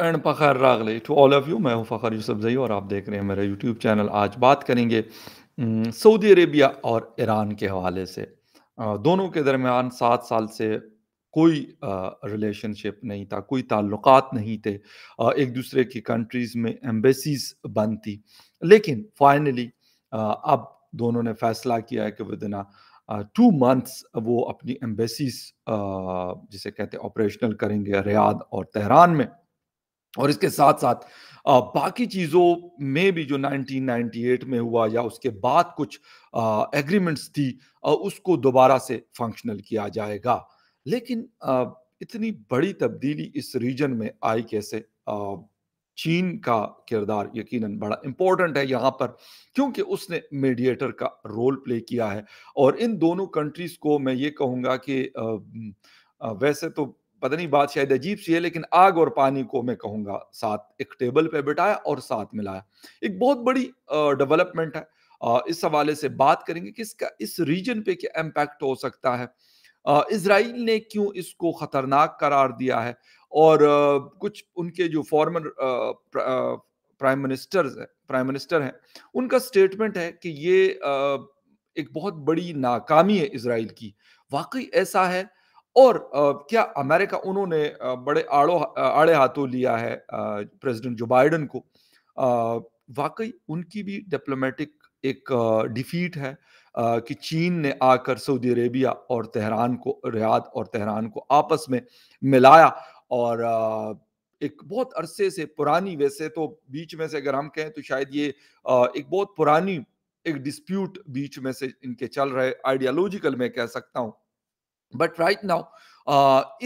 and Fakhar रागले to all of you मैं हूँ फ़खर यूसुफ जई और आप देख रहे हैं मेरा यूट्यूब चैनल आज बात करेंगे सऊदी अरेबिया और ईरान के हवाले से दोनों के दरमियान सात साल से कोई रिलेशनशिप नहीं था कोई ताल्लुक नहीं थे एक दूसरे की कंट्रीज़ में एम्बेसीज बंद थी लेकिन फाइनली अब दोनों ने फैसला किया है कि विद टू मंथ्स वो अपनी एम्बेसीज जिसे कहते हैं ऑपरेशनल करेंगे रियाद और तहरान में और इसके साथ साथ बाकी चीज़ों में भी जो 1998 में हुआ या उसके बाद कुछ एग्रीमेंट्स थी उसको दोबारा से फंक्शनल किया जाएगा लेकिन इतनी बड़ी तब्दीली इस रीजन में आई कैसे चीन का किरदार यकीनन बड़ा इम्पोर्टेंट है यहाँ पर क्योंकि उसने मेडिएटर का रोल प्ले किया है और इन दोनों कंट्रीज को मैं ये कहूँगा कि वैसे तो पता नहीं बात शायद अजीब सी है लेकिन आग और पानी को मैं कहूँगा साथ एक टेबल पे बिठाया और साथ मिलाया एक बहुत बड़ी डेवलपमेंट है इस हवाले से बात करेंगे कि इसका इस रीजन पे क्या इम्पैक्ट हो सकता है इसराइल ने क्यों इसको ख़तरनाक करार दिया है और कुछ उनके जो former prime ministers prime minister हैं उनका स्टेटमेंट है कि ये एक बहुत बड़ी नाकामी है इसराइल की वाकई ऐसा है और क्या अमेरिका उन्होंने बड़े आड़ो आड़े हाथों लिया है प्रेसिडेंट जो बाइडन को वाकई उनकी भी डिप्लोमेटिक एक डिफीट है कि चीन ने आकर सऊदी अरेबिया और तेहरान को रियाद और तेहरान को आपस में मिलाया और एक बहुत अरसे से पुरानी वैसे तो बीच में से अगर हम कहें तो शायद ये एक बहुत पुरानी एक डिस्प्यूट बीच में से इनके चल रहे आइडियोलॉजिकल मैं कह सकता हूँ बट राइट नाउ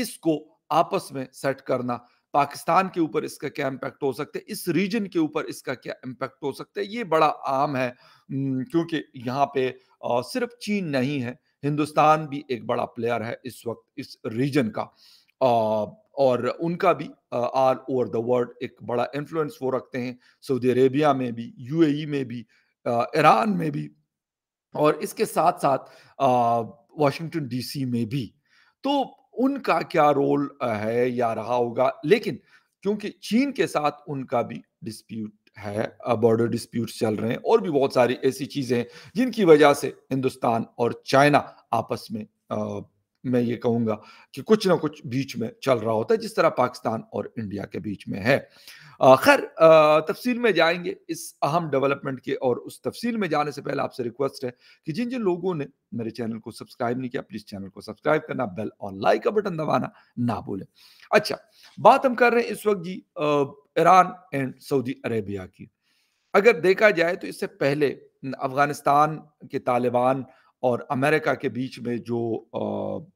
इसको आपस में सेट करना पाकिस्तान के ऊपर इसका क्या इम्पैक्ट हो सकता है इस रीजन के ऊपर इसका क्या इम्पैक्ट हो सकता है ये बड़ा आम है क्योंकि यहाँ पे सिर्फ चीन नहीं है हिंदुस्तान भी एक बड़ा प्लेयर है इस वक्त इस रीजन का और उनका भी आल ओवर द वर्ल्ड एक बड़ा इन्फ्लुएंस वो रखते हैं सऊदी अरेबिया में भी यूएई e में भी ईरान में भी और इसके साथ साथ वॉशिंगटन डीसी में भी तो उनका क्या रोल है या रहा होगा लेकिन क्योंकि चीन के साथ उनका भी डिस्प्यूट है बॉर्डर डिस्प्यूट्स चल रहे हैं और भी बहुत सारी ऐसी चीज़ें हैं जिनकी वजह से हिंदुस्तान और चाइना आपस में आ, मैं ये कहूंगा कि कुछ ना कुछ बीच में चल रहा होता है जिस तरह पाकिस्तान और इंडिया के बीच में है खैर तफसील में जाएंगे इस अहम डेवलपमेंट के और उस तफसील में जाने से पहले आपसे रिक्वेस्ट है कि जिन जिन लोगों ने मेरे चैनल को सब्सक्राइब नहीं किया प्लीज चैनल को सब्सक्राइब करना बेल और लाइक का बटन दबाना ना भूलें अच्छा बात हम कर रहे हैं इस वक्त जी ईरान एंड सऊदी अरेबिया की अगर देखा जाए तो इससे पहले अफगानिस्तान के तालिबान और अमेरिका के बीच में जो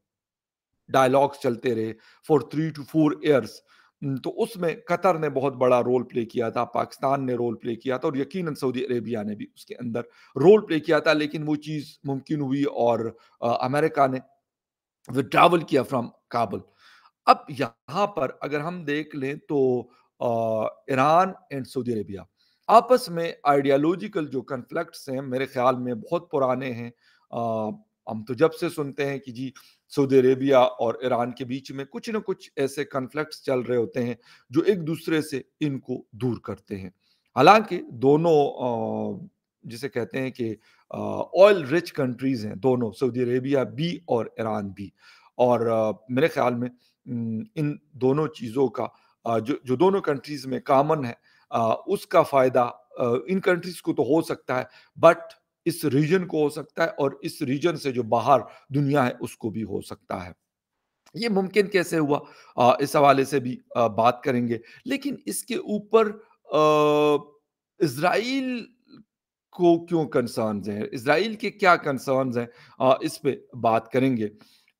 डायलॉग्स चलते रहे for three two four years hmm, तो उसमें कतर ने बहुत बड़ा रोल प्ले किया था पाकिस्तान ने रोल प्ले किया था और यकीनन सऊदी अरेबिया ने भी उसके अंदर रोल प्ले किया था लेकिन वो चीज़ मुमकिन हुई और अमेरिका ने विड्रावल किया फ्रॉम काबुल अब यहाँ पर अगर हम देख लें तो ईरान एंड सऊदी अरेबिया आपस में आइडियालॉजिकल जो कन्फ्लिक्ट्स हैं मेरे ख्याल में बहुत पुराने हैं आ, हम तो जब से सुनते हैं कि जी सऊदी अरेबिया और ईरान के बीच में कुछ ना कुछ ऐसे कन्फ्लिक्ट चल रहे होते हैं जो एक दूसरे से इनको दूर करते हैं हालांकि दोनों जिसे कहते हैं कि ऑयल रिच कंट्रीज हैं दोनों सऊदी अरेबिया भी और ईरान भी और मेरे ख्याल में इन दोनों चीज़ों का जो जो दोनों कंट्रीज़ में कामन है उसका फ़ायदा इन कंट्रीज़ को तो हो सकता है बट इस रीजन को हो सकता है और इस रीजन से जो बाहर दुनिया है उसको भी हो सकता है ये मुमकिन कैसे हुआ आ, इस हवाले से भी आ, बात करेंगे लेकिन इसके ऊपर इसराइल को क्यों कंसर्न्स हैं इसराइल के क्या कंसर्न्स हैं आ, इस पे बात करेंगे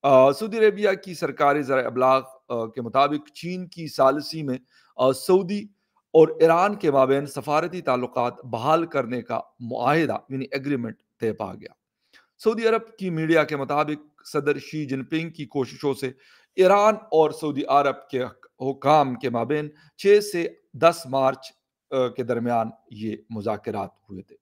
सऊदी अरेबिया की सरकारी ज़रा अबलाग के मुताबिक चीन की सालसी में सऊदी और ईरान के माबेन सफारती ताल्लुक बहाल करने का माहिदा यानी एग्रीमेंट तय पा गया सऊदी अरब की मीडिया के मुताबिक सदर शी जिनपिंग की कोशिशों से ईरान और सऊदी अरब के हुकाम के माबेन छः से दस मार्च के दरमियान ये मुजाकर हुए थे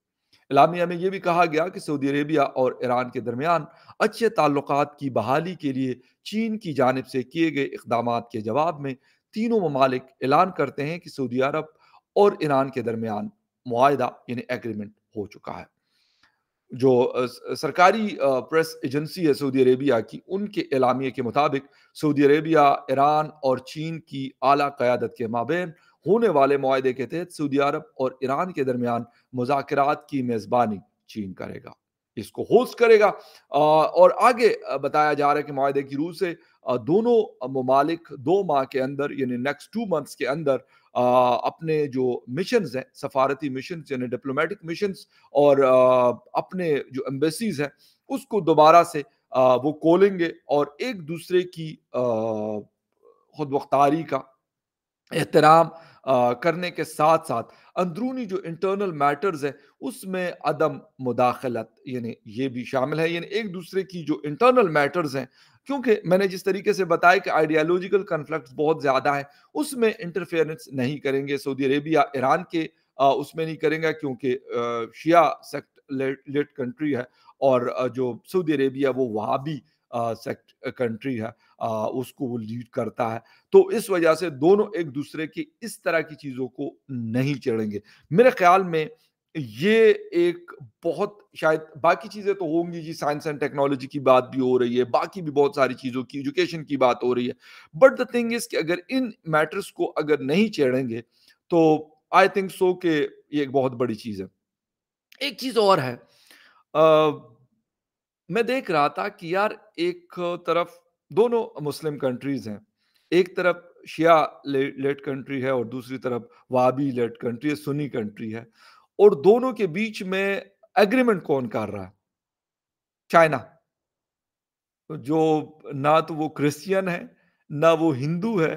इलामिया में यह भी कहा गया कि सऊदी अरेबिया और ईरान के दरमियान अच्छे ताल्लुक की बहाली के लिए चीन की जानब से किए गए इकदाम के जवाब में तीनों ममालिक ऐलान करते हैं कि सऊदी अरब और ईरान के दरमियान माहदा यानी एग्रीमेंट हो चुका है जो सरकारी प्रेस एजेंसी है सऊदी अरेबिया की उनके एलामिया के मुताबिक सऊदी अरेबिया ईरान और चीन की आला क़्यादत के माबेन होने वाले मुआदे के तहत सऊदी अरब और ईरान के दरमियान मुजात की मेज़बानी चीन करेगा इसको होस्ट करेगा और आगे बताया जा रहा है कि माहे की रूह से दोनों ममालिक दो माह के अंदर यानी नेक्स्ट टू मंथ्स के अंदर अपने जो मिशन हैं सफारती मिशन यानी डिप्लोमेटिक मिशन और अपने जो एम्बेसीज हैं उसको दोबारा से वो खोलेंगे और एक दूसरे की खुद वख्तारी का एहतराम करने के साथ साथ अंदरूनी जो इंटरनल मैटर्स है उसमें अदम मुदाखलत यानी ये भी शामिल है यानी एक दूसरे की जो इंटरनल मैटर्स हैं क्योंकि मैंने जिस तरीके से बताया कि आइडियालॉजिकल कन्फ्लिक्ट बहुत ज़्यादा है उसमें इंटरफेरेंस नहीं करेंगे सऊदी अरेबिया ईरान के उसमें नहीं करेंगे क्योंकि शिया सेक्ट लेट कंट्री है और जो सऊदी अरेबिया वो वहाँ भी कंट्री है उसको वो लीड करता है तो इस वजह से दोनों एक दूसरे की इस तरह की चीज़ों को नहीं चढ़ेंगे मेरे ख्याल में ये एक बहुत शायद बाकी चीज़ें तो होंगी जी साइंस एंड टेक्नोलॉजी की बात भी हो रही है बाकी भी बहुत सारी चीज़ों की एजुकेशन की बात हो रही है बट द थिंग इज कि अगर इन मैटर्स को अगर नहीं चेड़ेंगे तो आई थिंक सो के ये एक बहुत बड़ी चीज़ है एक चीज़ और है आ, मैं देख रहा था कि यार एक तरफ दोनों मुस्लिम कंट्रीज हैं एक तरफ शिया लेट कंट्री है और दूसरी तरफ वाबी लेट कंट्री है सुनी कंट्री है और दोनों के बीच में एग्रीमेंट कौन कर रहा है चाइना तो जो ना तो वो क्रिश्चियन है ना वो हिंदू है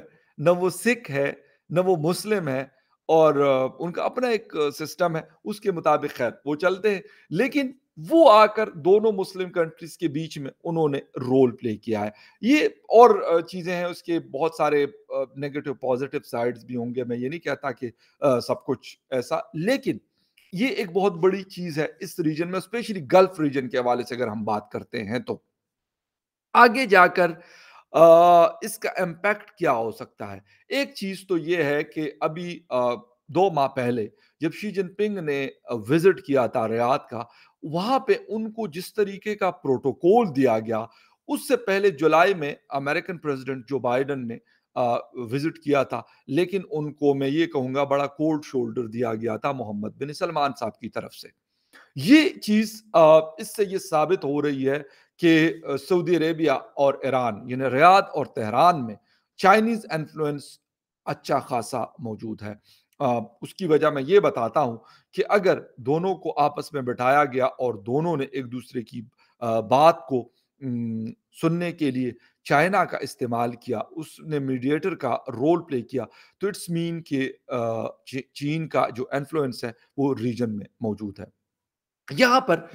ना वो सिख है ना वो मुस्लिम है और uh, उनका अपना एक सिस्टम uh, है उसके मुताबिक खैर वो चलते हैं लेकिन वो आकर दोनों मुस्लिम कंट्रीज के बीच में उन्होंने रोल प्ले किया है ये और चीज़ें हैं उसके बहुत सारे नेगेटिव पॉजिटिव साइड्स भी होंगे मैं ये नहीं कहता कि सब कुछ ऐसा लेकिन ये एक बहुत बड़ी चीज़ है इस रीजन में स्पेशली गल्फ रीजन के हवाले से अगर हम बात करते हैं तो आगे जाकर इसका इम्पैक्ट क्या हो सकता है एक चीज़ तो ये है कि अभी दो माह पहले जब शी जिनपिंग ने विजिट किया था रियाद का वहां पे उनको जिस तरीके का प्रोटोकॉल दिया गया उससे पहले जुलाई में अमेरिकन प्रेसिडेंट जो बाइडन ने विजिट किया था लेकिन उनको मैं ये कहूंगा बड़ा कोल्ड शोल्डर दिया गया था मोहम्मद बिन सलमान साहब की तरफ से ये चीज इससे ये साबित हो रही है कि सऊदी अरेबिया और ईरान यानी रियाद और तेहरान में चाइनीज इन्फ्लुएंस अच्छा खासा मौजूद है उसकी वजह मैं ये बताता हूं कि अगर दोनों को आपस में बैठाया गया और दोनों ने एक दूसरे की बात को सुनने के लिए चाइना का इस्तेमाल किया उसने मीडिएटर का रोल प्ले किया तो इट्स मीन के चीन का जो इन्फ्लुएंस है वो रीजन में मौजूद है यहाँ पर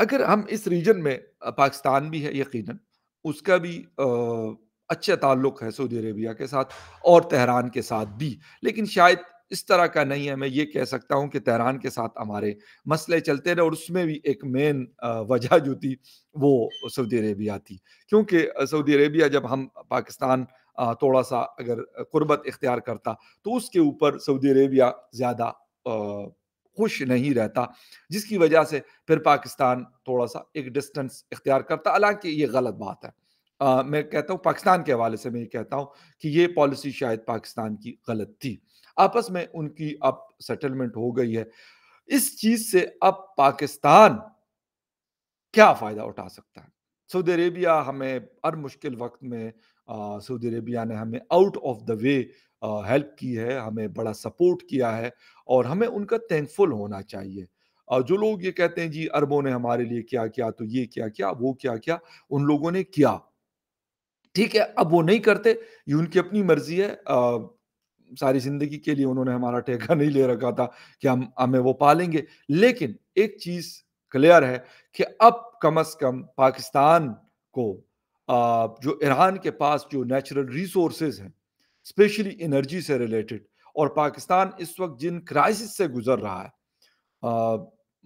अगर हम इस रीजन में पाकिस्तान भी है यकीनन उसका भी अच्छा ताल्लुक़ है सऊदी अरेबिया के साथ और तेहरान के साथ भी लेकिन शायद इस तरह का नहीं है मैं ये कह सकता हूँ कि तहरान के साथ हमारे मसले चलते रहे और उसमें भी एक मेन वजह जो थी वो सऊदी अरेबिया थी क्योंकि सऊदी अरेबिया जब हम पाकिस्तान थोड़ा सा अगर कुर्बत इख्तियार करता तो उसके ऊपर सऊदी अरेबिया ज़्यादा खुश नहीं रहता जिसकी वजह से फिर पाकिस्तान थोड़ा सा एक डिस्टेंस इख्तियार करता हालांकि ये गलत बात है आ, मैं कहता हूँ पाकिस्तान के हवाले से मैं ये कहता हूँ कि ये पॉलिसी शायद पाकिस्तान की गलत थी आपस में उनकी अब सेटलमेंट हो गई है इस चीज से अब पाकिस्तान क्या फायदा उठा सकता है सऊदी अरेबिया हमें हर मुश्किल वक्त में सऊदी अरेबिया ने हमें out of the way help की है हमें बड़ा सपोर्ट किया है और हमें उनका थैंकफुल होना चाहिए और जो लोग ये कहते हैं जी अरबों ने हमारे लिए क्या किया तो ये क्या क्या वो क्या क्या उन लोगों ने किया ठीक है अब वो नहीं करते ये उनकी अपनी मर्जी है सारी जिंदगी के लिए उन्होंने हमारा ठेका नहीं ले रखा था कि हम हमें वो पालेंगे लेकिन एक चीज क्लियर है कि अब कम अज कम पाकिस्तान को जो ईरान के पास जो नेचुरल रिसोर्सेज हैं स्पेशली एनर्जी से रिलेटेड और पाकिस्तान इस वक्त जिन क्राइसिस से गुजर रहा है आ,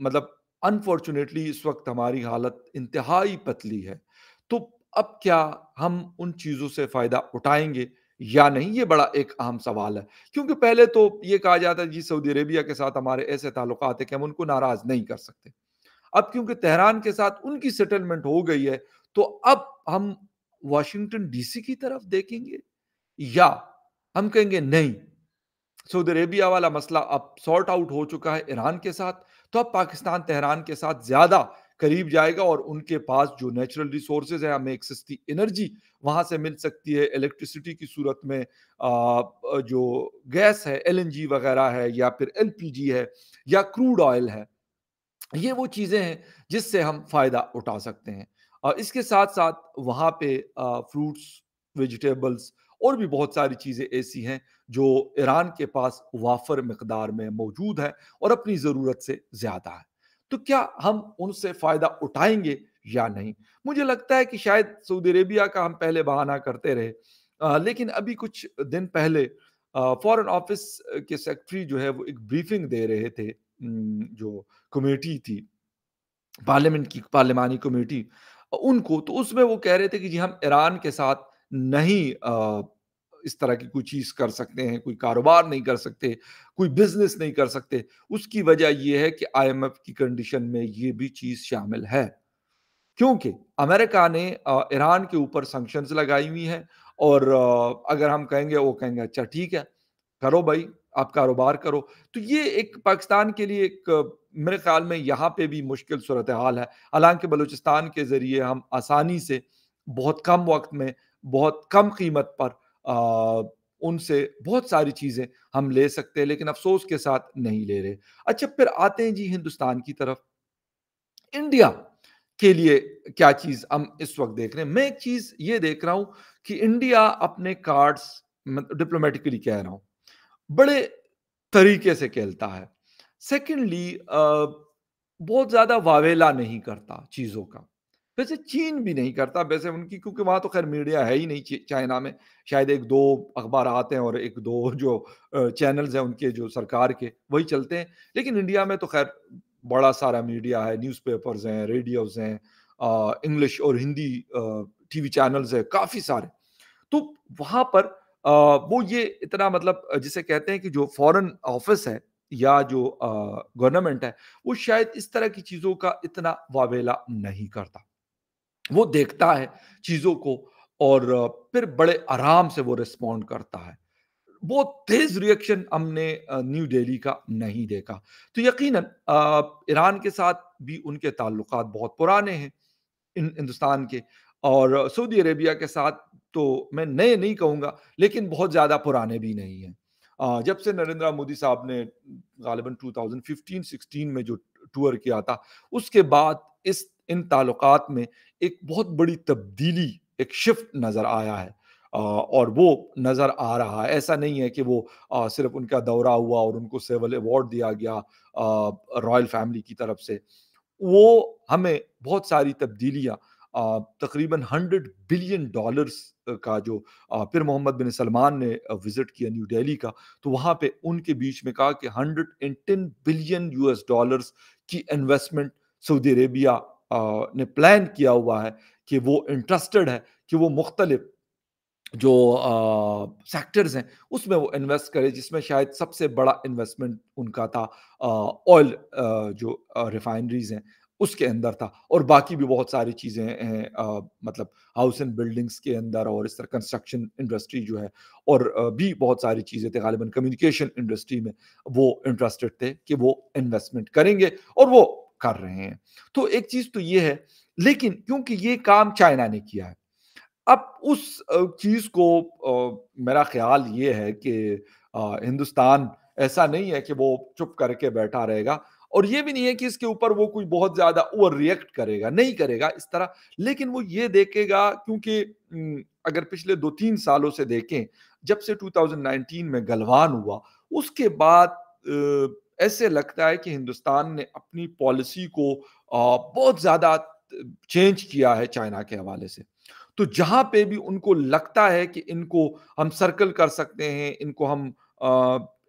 मतलब अनफॉर्चुनेटली इस वक्त हमारी हालत इंतहाई पतली है तो अब क्या हम उन चीज़ों से फ़ायदा उठाएंगे या नहीं ये बड़ा एक अहम सवाल है क्योंकि पहले तो ये कहा जाता है जी सऊदी अरेबिया के साथ हमारे ऐसे ताल्लुक है कि हम उनको नाराज नहीं कर सकते अब क्योंकि तेहरान के साथ उनकी सेटलमेंट हो गई है तो अब हम वाशिंगटन डीसी की तरफ देखेंगे या हम कहेंगे नहीं सऊदी अरेबिया वाला मसला अब सॉर्ट आउट हो चुका है ईरान के साथ तो अब पाकिस्तान तेहरान के साथ ज्यादा करीब जाएगा और उनके पास जो नेचुरल रिसोर्सेज हैं हमें एक सस्ती एनर्जी वहां से मिल सकती है इलेक्ट्रिसिटी की सूरत में जो गैस है एल वगैरह है या फिर एल है या क्रूड ऑयल है ये वो चीज़ें हैं जिससे हम फ़ायदा उठा सकते हैं और इसके साथ साथ वहाँ पे फ्रूट्स वेजिटेबल्स और भी बहुत सारी चीज़ें ऐसी हैं जो ईरान के पास वाफर मकदार में मौजूद है और अपनी ज़रूरत से ज़्यादा है तो क्या हम उनसे फायदा उठाएंगे या नहीं मुझे लगता है कि शायद सऊदी अरेबिया का हम पहले बहाना करते रहे आ, लेकिन अभी कुछ दिन पहले फॉरेन ऑफिस के सेक्रेटरी जो है वो एक ब्रीफिंग दे रहे थे जो कमेटी थी पार्लियामेंट की पार्लियामानी कमेटी उनको तो उसमें वो कह रहे थे कि जी हम ईरान के साथ नहीं आ, इस तरह की कोई चीज़ कर सकते हैं कोई कारोबार नहीं कर सकते कोई बिजनेस नहीं कर सकते उसकी वजह यह है कि आईएमएफ की कंडीशन में ये भी चीज़ शामिल है क्योंकि अमेरिका ने ईरान के ऊपर सेंक्शन लगाई हुई हैं और अगर हम कहेंगे वो कहेंगे अच्छा ठीक है करो भाई आप कारोबार करो तो ये एक पाकिस्तान के लिए एक मेरे ख्याल में यहाँ पे भी मुश्किल सूरत हाल है हालांकि बलूचिस्तान के ज़रिए हम आसानी से बहुत कम वक्त में बहुत कम कीमत पर उनसे बहुत सारी चीज़ें हम ले सकते हैं लेकिन अफसोस के साथ नहीं ले रहे अच्छा फिर आते हैं जी हिंदुस्तान की तरफ इंडिया के लिए क्या चीज़ हम इस वक्त देख रहे हैं मैं एक चीज़ ये देख रहा हूँ कि इंडिया अपने कार्ड्स डिप्लोमेटिकली कह रहा हूँ बड़े तरीके से खेलता है सेकेंडली बहुत ज़्यादा वावेला नहीं करता चीज़ों का वैसे चीन भी नहीं करता वैसे उनकी क्योंकि वहाँ तो खैर मीडिया है ही नहीं चाइना में शायद एक दो अखबार आते हैं और एक दो जो चैनल्स हैं उनके जो सरकार के वही चलते हैं लेकिन इंडिया में तो खैर बड़ा सारा मीडिया है न्यूज़पेपर्स हैं रेडियोज हैं इंग्लिश और हिंदी टीवी चैनल्स हैं काफ़ी सारे तो वहाँ पर आ, वो ये इतना मतलब जिसे कहते हैं कि जो फॉरेन ऑफिस है या जो गवर्नमेंट है वो शायद इस तरह की चीज़ों का इतना वावेला नहीं करता वो देखता है चीज़ों को और फिर बड़े आराम से वो रिस्पॉन्ड करता है बहुत तेज रिएक्शन हमने न्यू दिल्ली का नहीं देखा तो यकीनन ईरान के साथ भी उनके ताल्लुक बहुत पुराने हैं हिंदुस्तान के और सऊदी अरेबिया के साथ तो मैं नए नहीं कहूँगा लेकिन बहुत ज़्यादा पुराने भी नहीं हैं जब से नरेंद्र मोदी साहब ने गालिबा 2015-16 में जो टूर किया था उसके बाद इस इन ताल्लुकात में एक बहुत बड़ी तब्दीली एक शिफ्ट नज़र आया है और वो नज़र आ रहा है ऐसा नहीं है कि वो सिर्फ उनका दौरा हुआ और उनको सेवल अवार्ड दिया गया रॉयल फैमिली की तरफ से वो हमें बहुत सारी तब्दीलियाँ तकरीबन हंड्रेड बिलियन डॉलर्स का जो फिर मोहम्मद बिन सलमान ने विज़िट किया न्यू दिल्ली का तो वहाँ पे उनके बीच में कहा कि hundred and ten billion US dollars की इन्वेस्टमेंट सऊदी अरेबिया ने प्लान किया हुआ है कि वो इंटरेस्टेड है कि वो मुख्तलिफ जो सेक्टर्स हैं उसमें वो इन्वेस्ट करे जिसमें शायद सबसे बड़ा इन्वेस्टमेंट उनका था ऑयल जो रिफाइनरीज हैं उसके अंदर था और बाकी भी बहुत सारी चीज़ें हैं आ, मतलब हाउस एंड बिल्डिंग्स के अंदर और इस तरह कंस्ट्रक्शन इंडस्ट्री जो है और भी बहुत सारी चीज़ें थे गालिबा कम्युनिकेशन इंडस्ट्री में वो इंटरेस्टेड थे कि वो इन्वेस्टमेंट करेंगे और वो कर रहे हैं तो एक चीज तो ये है लेकिन क्योंकि ये काम चाइना ने किया है अब उस चीज को आ, मेरा ख्याल ये है कि आ, हिंदुस्तान ऐसा नहीं है कि वो चुप करके बैठा रहेगा और ये भी नहीं है कि इसके ऊपर वो कोई बहुत ज्यादा ओवर रिएक्ट करेगा नहीं करेगा इस तरह लेकिन वो ये देखेगा क्योंकि अगर पिछले दो तीन सालों से देखें जब से 2019 में गलवान हुआ उसके बाद ऐसे लगता है कि हिंदुस्तान ने अपनी पॉलिसी को बहुत ज़्यादा चेंज किया है चाइना के हवाले से तो जहां पे भी उनको लगता है कि इनको हम सर्कल कर सकते हैं इनको हम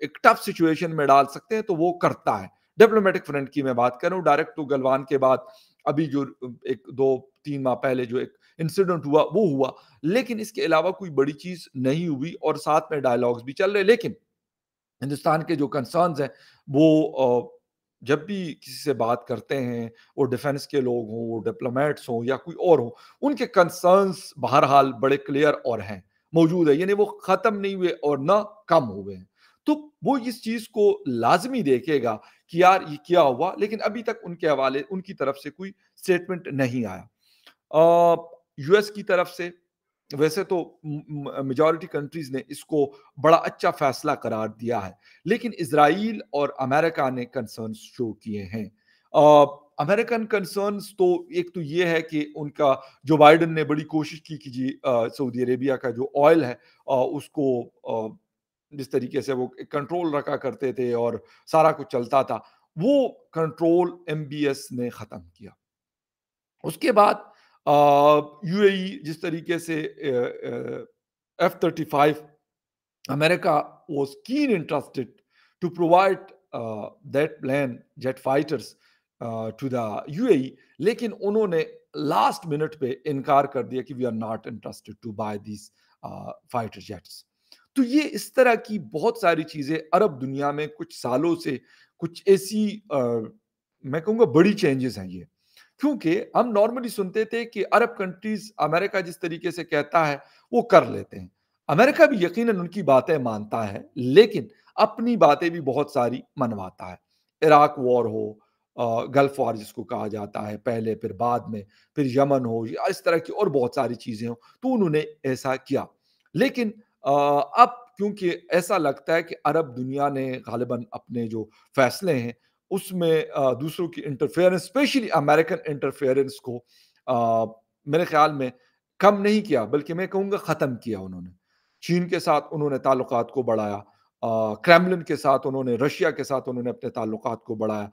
एक टफ सिचुएशन में डाल सकते हैं तो वो करता है डिप्लोमेटिक फ्रंट की मैं बात कर रहा हूँ डायरेक्ट टू तो गलवान के बाद अभी जो एक दो तीन माह पहले जो एक इंसिडेंट हुआ वो हुआ लेकिन इसके अलावा कोई बड़ी चीज नहीं हुई और साथ में डायलॉग्स भी चल रहे लेकिन हिंदुस्तान के जो कंसर्न्स हैं वो जब भी किसी से बात करते हैं वो डिफेंस के लोग हों वो डिप्लोमेट्स हों या कोई और हो उनके कंसर्न्स बहरहाल बड़े क्लियर और हैं मौजूद है यानी वो ख़त्म नहीं हुए और ना कम हुए हैं तो वो इस चीज़ को लाजमी देखेगा कि यार ये क्या हुआ लेकिन अभी तक उनके हवाले उनकी तरफ से कोई स्टेटमेंट नहीं आया यूएस की तरफ से वैसे तो मेजॉरिटी कंट्रीज ने इसको बड़ा अच्छा फैसला करार दिया है लेकिन इसराइल और अमेरिका ने कंसर्न शो किए हैं अमेरिकन कंसर्न्स तो एक तो ये है कि उनका जो बाइडन ने बड़ी कोशिश की कि जी सऊदी अरेबिया का जो ऑयल है आ, उसको आ, जिस तरीके से वो कंट्रोल रखा करते थे और सारा कुछ चलता था वो कंट्रोल एम ने ख़त्म किया उसके बाद यूएई e जिस तरीके से F thirty five America was keen interested to provide that plan jet fighters to the UAE लेकिन उन्होंने लास्ट मिनट पे इनकार कर दिया कि we are not interested to buy these fighter jets तो ये इस तरह की बहुत सारी चीजें अरब दुनिया में कुछ सालों से कुछ ऐसी uh, मैं कहूँगा बड़ी चेंजेस हैं ये क्योंकि हम नॉर्मली सुनते थे कि अरब कंट्रीज अमेरिका जिस तरीके से कहता है वो कर लेते हैं अमेरिका भी यकीन उनकी बातें मानता है लेकिन अपनी बातें भी बहुत सारी मनवाता है इराक वॉर हो गल्फ वॉर जिसको कहा जाता है पहले फिर बाद में फिर यमन हो या इस तरह की और बहुत सारी चीज़ें हो तो उन्होंने ऐसा किया लेकिन अब क्योंकि ऐसा लगता है कि अरब दुनिया ने गालिबा अपने जो फैसले हैं उसमें दूसरों की इंटरफेरेंस स्पेशली अमेरिकन इंटरफेरेंस को आ, मेरे ख्याल में कम नहीं किया बल्कि मैं कहूँगा ख़त्म किया उन्होंने चीन के साथ उन्होंने ताल्लुक को बढ़ाया क्रेमलिन के साथ उन्होंने रशिया के साथ उन्होंने अपने ताल्लुक को बढ़ाया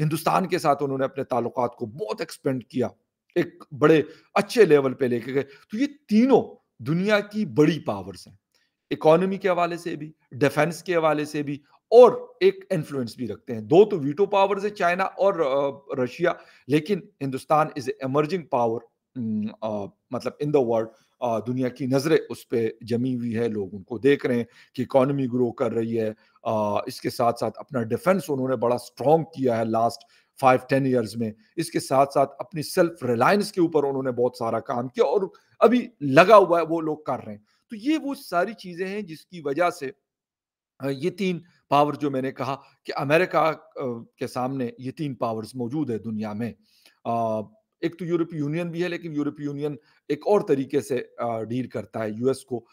हिंदुस्तान के साथ उन्होंने अपने ताल्लुक को बहुत एक्सपेंड किया एक बड़े अच्छे लेवल पे लेके गए तो ये तीनों दुनिया की बड़ी पावर्स हैं इकोनॉमी के हवाले से भी डिफेंस के हवाले से भी और एक इन्फ्लुएंस भी रखते हैं दो तो वीटो पावर है चाइना और रशिया लेकिन हिंदुस्तान इज एमर्जिंग पावर मतलब इन द वर्ल्ड दुनिया की नज़रें उस पर जमी हुई है लोग उनको देख रहे हैं कि इकोनॉमी ग्रो कर रही है इसके साथ साथ अपना डिफेंस उन्होंने बड़ा स्ट्रॉन्ग किया है लास्ट फाइव टेन ईयर्स में इसके साथ साथ अपनी सेल्फ रिलायंस के ऊपर उन्होंने बहुत सारा काम किया और अभी लगा हुआ है वो लोग कर रहे हैं तो ये वो सारी चीज़ें हैं जिसकी वजह से ये तीन पावर जो मैंने कहा कि अमेरिका के सामने ये तीन पावर्स मौजूद है दुनिया में एक तो यूरोपीय यूनियन भी है लेकिन यूरोपीय यूनियन एक और तरीके से डील करता है यूएस को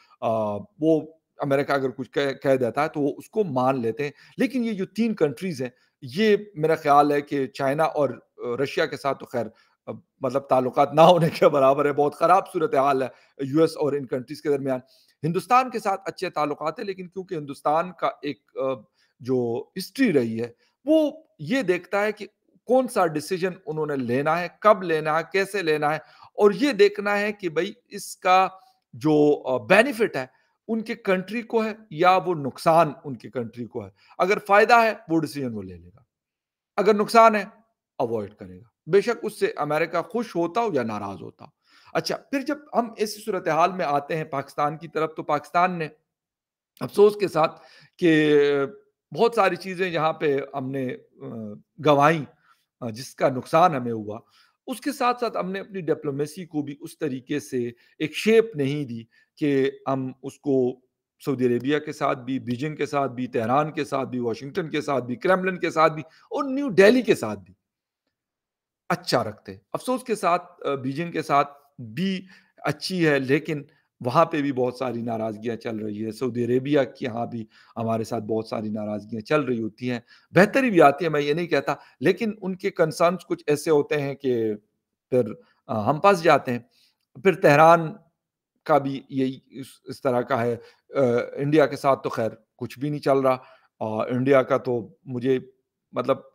वो अमेरिका अगर कुछ कह, कह देता है तो वो उसको मान लेते हैं लेकिन ये जो तीन कंट्रीज हैं ये मेरा ख्याल है कि चाइना और रशिया के साथ तो खैर मतलब ताल्लुकात ना होने के बराबर है बहुत ख़राब सूरत हाल है यूएस और इन कंट्रीज के दरमियान हिंदुस्तान के साथ अच्छे ताल्लुक है लेकिन क्योंकि हिंदुस्तान का एक जो हिस्ट्री रही है वो ये देखता है कि कौन सा डिसीजन उन्होंने लेना है कब लेना है कैसे लेना है और ये देखना है कि भाई इसका जो बेनिफिट है उनके कंट्री को है या वो नुकसान उनके कंट्री को है अगर फायदा है वो डिसीजन वो ले लेगा अगर नुकसान है अवॉइड करेगा बेशक उससे अमेरिका खुश होता हो या नाराज होता हो अच्छा फिर जब हम इस सूरत हाल में आते हैं पाकिस्तान की तरफ तो पाकिस्तान ने अफसोस के साथ कि बहुत सारी चीज़ें यहाँ पे हमने गंवाई जिसका नुकसान हमें हुआ उसके साथ साथ हमने अपनी डिप्लोमेसी को भी उस तरीके से एक शेप नहीं दी कि हम उसको सऊदी अरेबिया के साथ भी बीजिंग के साथ भी तेहरान के साथ भी वाशिंगटन के साथ भी क्रेमलिन के साथ भी और न्यू दिल्ली के साथ भी अच्छा रखते अफसोस के साथ बीजिंग के साथ भी अच्छी है लेकिन वहाँ पे भी बहुत सारी नाराज़गियाँ चल रही है सऊदी अरेबिया के यहाँ भी हमारे साथ बहुत सारी नाराज़गियाँ चल रही होती हैं बेहतरी भी आती है मैं ये नहीं कहता लेकिन उनके कंसर्न कुछ ऐसे होते हैं कि फिर हम पास जाते हैं फिर तेहरान का भी यही इस तरह का है इंडिया के साथ तो खैर कुछ भी नहीं चल रहा और इंडिया का तो मुझे मतलब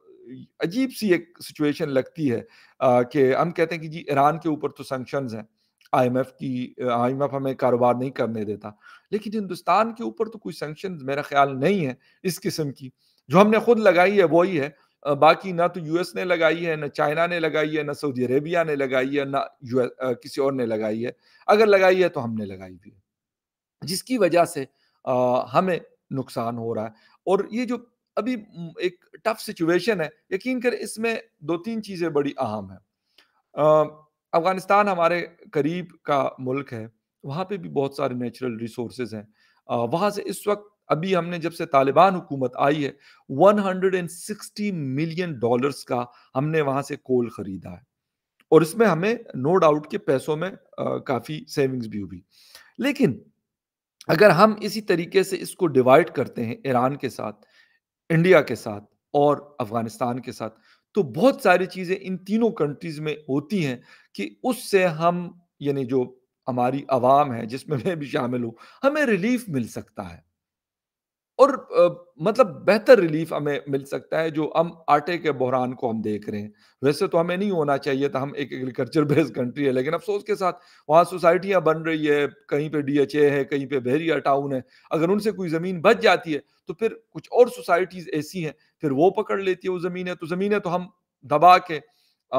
अजीब सी एक सिचुएशन लगती है कि हम कहते हैं कि जी ईरान के ऊपर तो सेंक्शन हैं आईएमएफ की आईएमएफ हमें कारोबार नहीं करने देता लेकिन हिंदुस्तान के ऊपर तो कोई सेंक्शन मेरा ख्याल नहीं है इस किस्म की जो हमने खुद लगाई है वही है बाकी ना तो यूएस ने लगाई है ना चाइना ने लगाई है ना सऊदी अरेबिया ने लगाई है ना यूएस किसी और ने लगाई है अगर लगाई है तो हमने लगाई भी है जिसकी वजह से आ, हमें नुकसान हो रहा है और ये जो अभी एक टफ सिचुएशन है यकीन करें इसमें दो तीन चीज़ें बड़ी अहम है अफगानिस्तान हमारे करीब का मुल्क है वहां पे भी बहुत सारे नेचुरल रिसोर्स हैं वहां से इस वक्त अभी हमने जब से तालिबान हुकूमत आई है 160 मिलियन डॉलर्स का हमने वहां से कोल ख़रीदा है और इसमें हमें नो डाउट के पैसों में काफ़ी सेविंग्स भी हुई लेकिन अगर हम इसी तरीके से इसको डिवाइड करते हैं ईरान के साथ इंडिया के साथ और अफगानिस्तान के साथ तो बहुत सारी चीज़ें इन तीनों कंट्रीज़ में होती हैं कि उससे हम यानी जो हमारी आवाम है जिसमें मैं भी शामिल हूँ हमें रिलीफ मिल सकता है और आ, मतलब बेहतर रिलीफ हमें मिल सकता है जो हम आटे के बहरान को हम देख रहे हैं वैसे तो हमें नहीं होना चाहिए था हम एक एग्रीकल्चर बेस्ड कंट्री है लेकिन अफसोस के साथ वहाँ सोसाइटियाँ बन रही है कहीं पे डीएचए है कहीं पे बहरिया टाउन है अगर उनसे कोई ज़मीन बच जाती है तो फिर कुछ और सोसाइटीज़ ऐसी हैं फिर वो पकड़ लेती है वो ज़मीन तो ज़मीन तो हम दबा के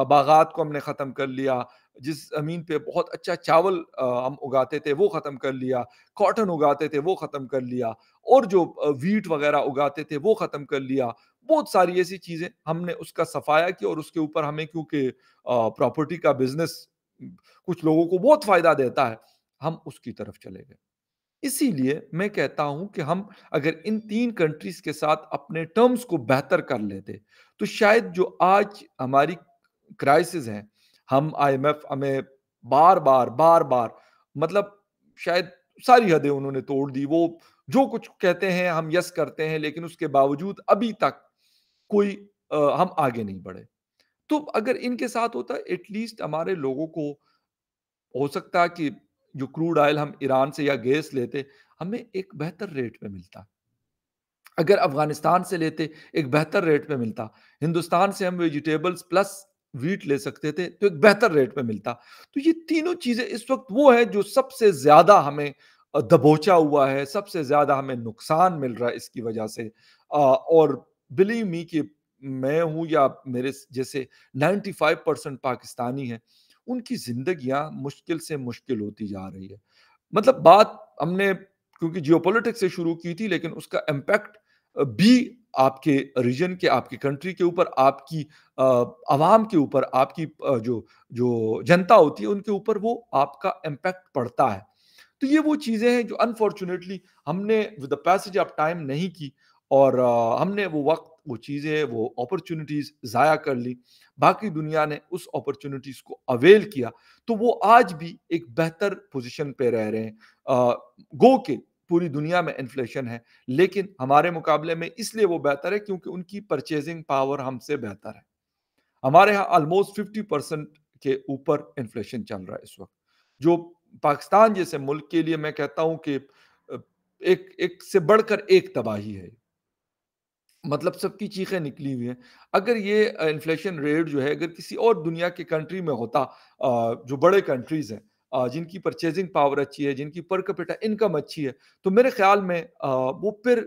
बागात को हमने ख़त्म कर लिया जिस ज़मीन पे बहुत अच्छा चावल हम उगाते थे वो ख़त्म कर लिया कॉटन उगाते थे वो ख़त्म कर लिया और जो वीट वगैरह उगाते थे वो ख़त्म कर लिया बहुत सारी ऐसी चीज़ें हमने उसका सफाया किया और उसके ऊपर हमें क्योंकि प्रॉपर्टी का बिजनेस कुछ लोगों को बहुत फ़ायदा देता है हम उसकी तरफ चले गए इसीलिए मैं कहता हूं कि हम अगर इन तीन कंट्रीज के साथ अपने टर्म्स को बेहतर कर लेते तो शायद जो आज हमारी क्राइसिस हैं हम आईएमएफ हमें बार बार बार बार मतलब शायद सारी हदें उन्होंने तोड़ दी वो जो कुछ कहते हैं हम यस करते हैं लेकिन उसके बावजूद अभी तक कोई आ, हम आगे नहीं बढ़े तो अगर इनके साथ होता एटलीस्ट हमारे लोगों को हो सकता कि जो क्रूड ऑयल हम ईरान से या गैस लेते हमें एक बेहतर रेट में मिलता अगर अफगानिस्तान से लेते एक बेहतर रेट में मिलता हिंदुस्तान से हम वेजिटेबल्स प्लस वीट ले सकते थे तो एक बेहतर रेट पे मिलता तो ये तीनों चीजें इस वक्त वो है जो सबसे ज्यादा हमें दबोचा हुआ है सबसे ज्यादा हमें नुकसान मिल रहा है इसकी वजह से और बिलीव मी कि मैं हूं या मेरे जैसे 95 परसेंट पाकिस्तानी हैं उनकी जिंदगियां मुश्किल से मुश्किल होती जा रही है मतलब बात हमने क्योंकि जियोपॉलिटिक्स से शुरू की थी लेकिन उसका इम्पैक्ट भी आपके रीजन के आपके कंट्री के ऊपर आपकी आवाम के ऊपर आपकी जो जो जनता होती है उनके ऊपर वो आपका इम्पैक्ट पड़ता है तो ये वो चीज़ें हैं जो अनफॉर्चुनेटली हमने with the passage of time नहीं की और हमने वो वक्त वो चीज़ें वो अपॉर्चुनिटीज़ ज़ाया कर ली बाकी दुनिया ने उस अपॉर्चुनिटीज़ को अवेल किया तो वो आज भी एक बेहतर पोजीशन पे रह रहे हैं गो के पूरी दुनिया में इन्फ्लेशन है लेकिन हमारे मुकाबले में इसलिए वो बेहतर है क्योंकि उनकी परचेजिंग पावर हमसे बेहतर है हमारे यहाँ ऑलमोस्ट फिफ्टी परसेंट के ऊपर इन्फ्लेशन चल रहा है इस वक्त जो पाकिस्तान जैसे मुल्क के लिए मैं कहता हूं कि एक एक से बढ़कर एक तबाही है मतलब सबकी चीखें निकली हुई हैं अगर ये इन्फ्लेशन रेट जो है अगर किसी और दुनिया के कंट्री में होता जो बड़े कंट्रीज हैं जिनकी परचेजिंग पावर अच्छी है जिनकी पर कैपिटा इनकम अच्छी है तो मेरे ख्याल में वो फिर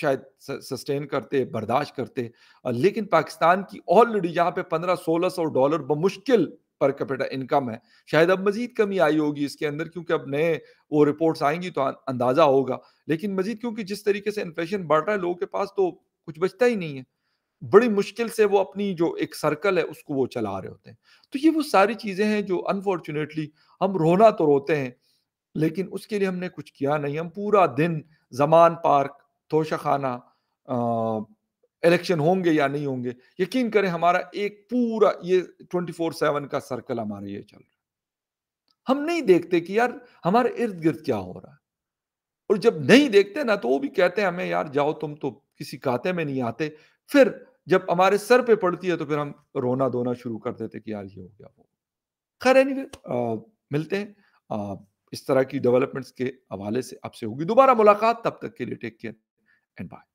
शायद सस्टेन करते बर्दाश्त करते लेकिन पाकिस्तान की ऑलरेडी जहाँ पे पंद्रह सोलह सौ डॉलर बमुश्किल पर कैपिटा इनकम है शायद अब मजीद कमी आई होगी इसके अंदर क्योंकि अब नए वो रिपोर्ट्स आएंगी तो अंदाज़ा होगा लेकिन मजीद क्योंकि जिस तरीके से इन्फ्लेशन बढ़ रहा है लोगों के पास तो कुछ बचता ही नहीं है बड़ी मुश्किल से वो अपनी जो एक सर्कल है उसको वो चला रहे होते हैं तो ये वो सारी चीज़ें हैं जो अनफॉर्चुनेटली हम रोना तो रोते हैं लेकिन उसके लिए हमने कुछ किया नहीं हम पूरा दिन जमान पार्क तोशा खाना इलेक्शन होंगे या नहीं होंगे यकीन करें हमारा एक पूरा ये ट्वेंटी फोर सेवन का सर्कल हमारे ये चल रहा हम नहीं देखते कि यार हमारे इर्द गिर्द क्या हो रहा है और जब नहीं देखते ना तो वो भी कहते हैं हमें यार जाओ तुम तो किसी काते में नहीं आते फिर जब हमारे सर पे पड़ती है तो फिर हम रोना धोना शुरू कर देते कि यार ये हो गया वो खैर एनी मिलते हैं इस तरह की डेवलपमेंट्स के हवाले से आपसे होगी दोबारा मुलाकात तब तक के लिए टेक केयर एंड बाय